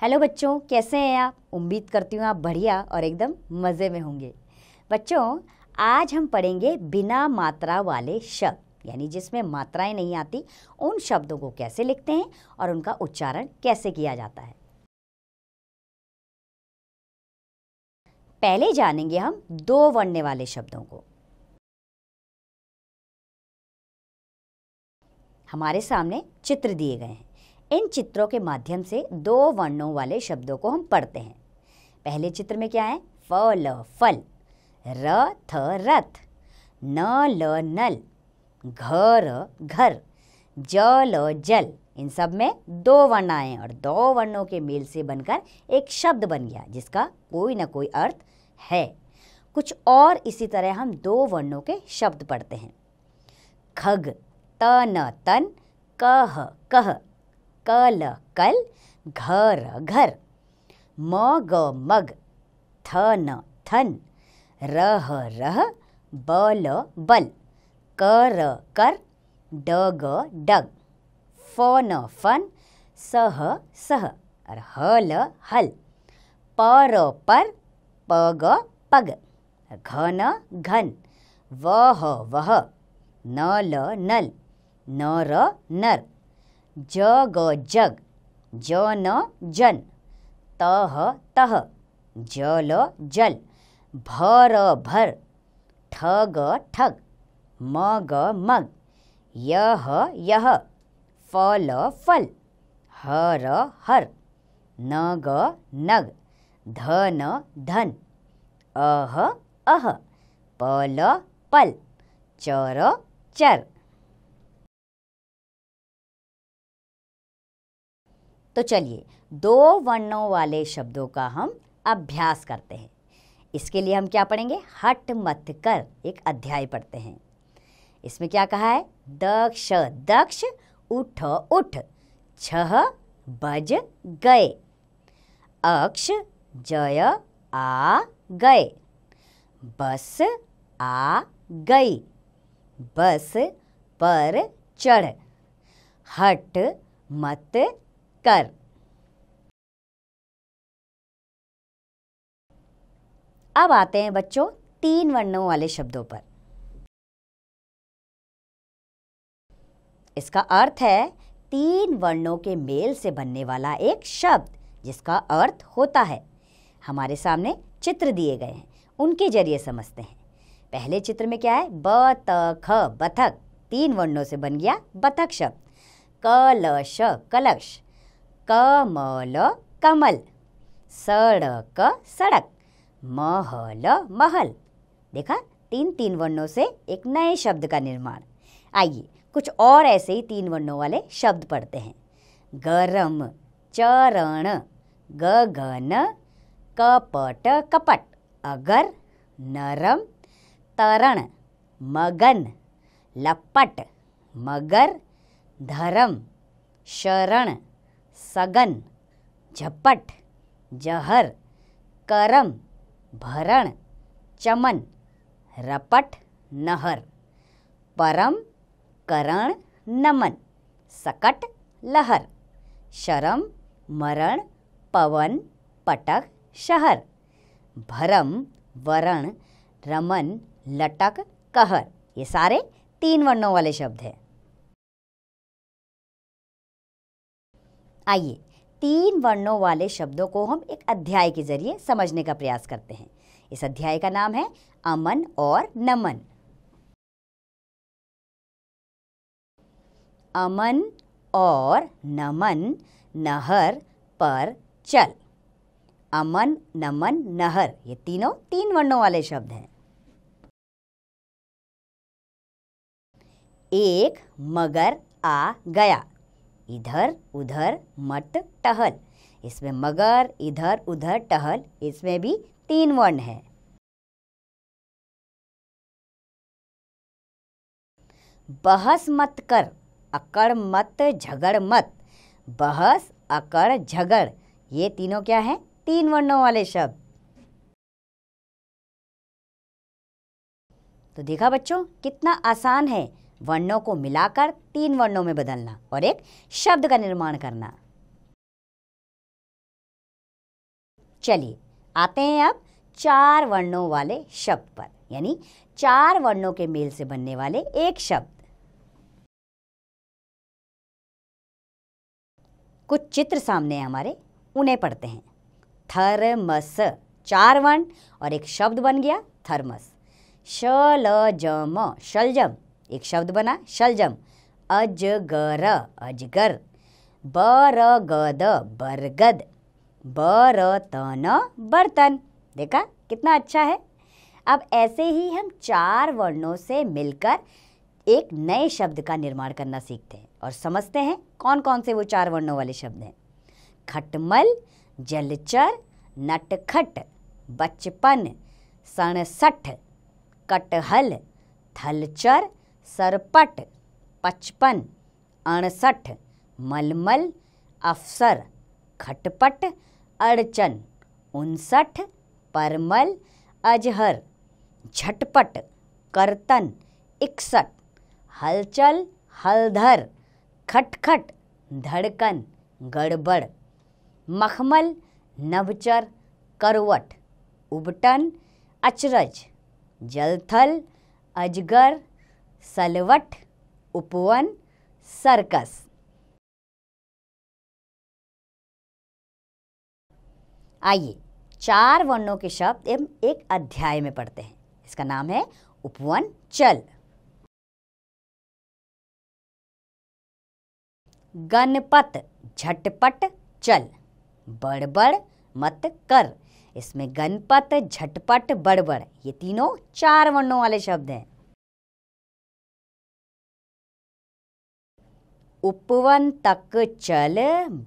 hello बच्चों कैसे हैं आप उम्मीद करती हूँ आप बढ़िया और एकदम मज़े में होंगे बच्चों आज हम पढ़ेंगे बिना मात्रा वाले शब्द यानी जिसमें मात्राएं नहीं आती उन शब्दों को कैसे लिखते हैं और उनका उच्चारण कैसे किया जाता है पहले जानेंगे हम दो वर्ण्य वाले शब्दों को हमारे सामने चित्र दिए गए हैं इन चित्रों के माध्यम से दो वर्णों वाले शब्दों को हम पढ़ते हैं पहले चित्र में क्या है फ ल फल र थ रथ न ल नल घर घर ज ल जल इन सब में दो वर्ण आए और दो वर्णों के मेल से बनकर एक शब्द बन गया जिसका कोई ना कोई अर्थ है कुछ और इसी तरह हम दो वर्णों के शब्द पढ़ते हैं खग तन तन कह कह कल कल घर घर मग मग थन थन रह रह बल बल कर कर डग डग फन फन सह सह और हल हल पर पर पग पग घन घन वह वह नल नल न र नर ज ग जग ज न जन त ह तह ज ल जल भ र भर ठ ग ठग म ग मग य ह यह फ ल फल ह र हर न ग नग ध न धन अह अह पल पल चर चर तो चलिए दो वर्णों वाले शब्दों का हम अभ्यास करते हैं इसके लिए हम क्या पढ़ेंगे हट मत कर एक अध्याय पढ़ते हैं इसमें क्या कहा है दक्ष दक्ष उठ उठ छह बज गए अक्ष जय आ गए बस आ गई बस पर चढ़ हट मत कर अब आते हैं बच्चों तीन वर्णों वाले शब्दों पर इसका अर्थ है तीन वर्णों के मेल से बनने वाला एक शब्द जिसका अर्थ होता है हमारे सामने चित्र दिए गए हैं उनके जरिए समझते हैं पहले चित्र में क्या है ब त ख बथक तीन वर्णों से बन गया बथक शब्द कलश कलश कमल कमल सड़क सड़क महल महल देखा तीन तीन वर्णों से एक नए शब्द का निर्माण आइए कुछ और ऐसे ही तीन वर्णों वाले शब्द पढ़ते हैं गरम चरण गगन कपट कपट अगर नरम तरण मगन लपट मगर धर्म शरण सगन झपट जहर करम भरण चमन रपट नहर परम करण नमन सकट लहर शरम मरण पवन पटक शहर भरम वरण रमन लटक कहर ये सारे तीन वर्णों वाले शब्द हैं आइए तीन वर्णों वाले शब्दों को हम एक अध्याय के जरिए समझने का प्रयास करते हैं इस अध्याय का नाम है अमन और नमन अमन और नमन नहर पर चल अमन नमन नहर ये तीनों तीन वर्णों वाले शब्द हैं एक मगर आ गया इधर उधर मत टहल इसमें मगर इधर उधर टहल इसमें भी तीन वर्ण है बहस मत कर अकड़ मत झगड़ मत बहस अकड़ झगड़ ये तीनों क्या है तीन वर्णों वाले शब्द तो देखा बच्चों कितना आसान है वर्णों को मिलाकर तीन वर्णों में बदलना और एक शब्द का निर्माण करना चलिए आते हैं अब चार वर्णों वाले शब्द पर यानी चार वर्णों के मेल से बनने वाले एक शब्द कुछ चित्र सामने हैं हमारे उन्हें पढ़ते हैं थर्मस चार वर्ण और एक शब्द बन गया थर्मस जम शलजम एक शब्द बना शलजम अजगर अजगर बरगद बर तन बर्तन देखा कितना अच्छा है अब ऐसे ही हम चार वर्णों से मिलकर एक नए शब्द का निर्माण करना सीखते हैं और समझते हैं कौन कौन से वो चार वर्णों वाले शब्द हैं खटमल जलचर नटखट बचपन सणसठ कटहल थलचर सरपट पचपन अड़सठ मलमल अफसर खटपट अड़चन उनसठ परमल अजहर झटपट करतन इकसठ हलचल हलधर खटखट धड़कन गड़बड़ मखमल नवचर करवट उबटन अचरज जलथल अजगर सलवट उपवन सर्कस आइए चार वर्णों के शब्द एवं एक अध्याय में पढ़ते हैं इसका नाम है उपवन चल गणपत झटपट चल बड़बड़ मत कर इसमें गणपत झटपट बड़बड़ ये तीनों चार वर्णों वाले शब्द हैं उपवन तक चल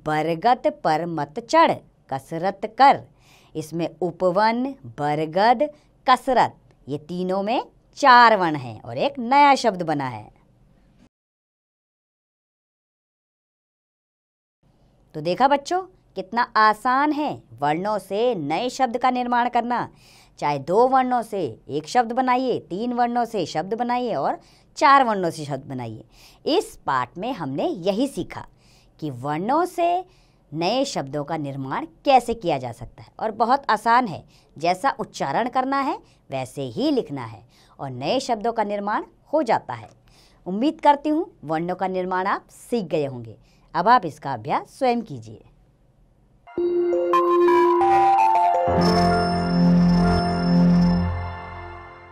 बरगद पर मत चढ़ कसरत कर इसमें उपवन बरगद कसरत ये तीनों में चार वर्ण है और एक नया शब्द बना है तो देखा बच्चों कितना आसान है वर्णों से नए शब्द का निर्माण करना चाहे दो वर्णों से एक शब्द बनाइए तीन वर्णों से शब्द बनाइए और चार वर्णों से शब्द बनाइए इस पाठ में हमने यही सीखा कि वर्णों से नए शब्दों का निर्माण कैसे किया जा सकता है और बहुत आसान है जैसा उच्चारण करना है वैसे ही लिखना है और नए शब्दों का निर्माण हो जाता है उम्मीद करती हूँ वर्णों का निर्माण आप सीख गए होंगे अब आप इसका अभ्यास स्वयं कीजिए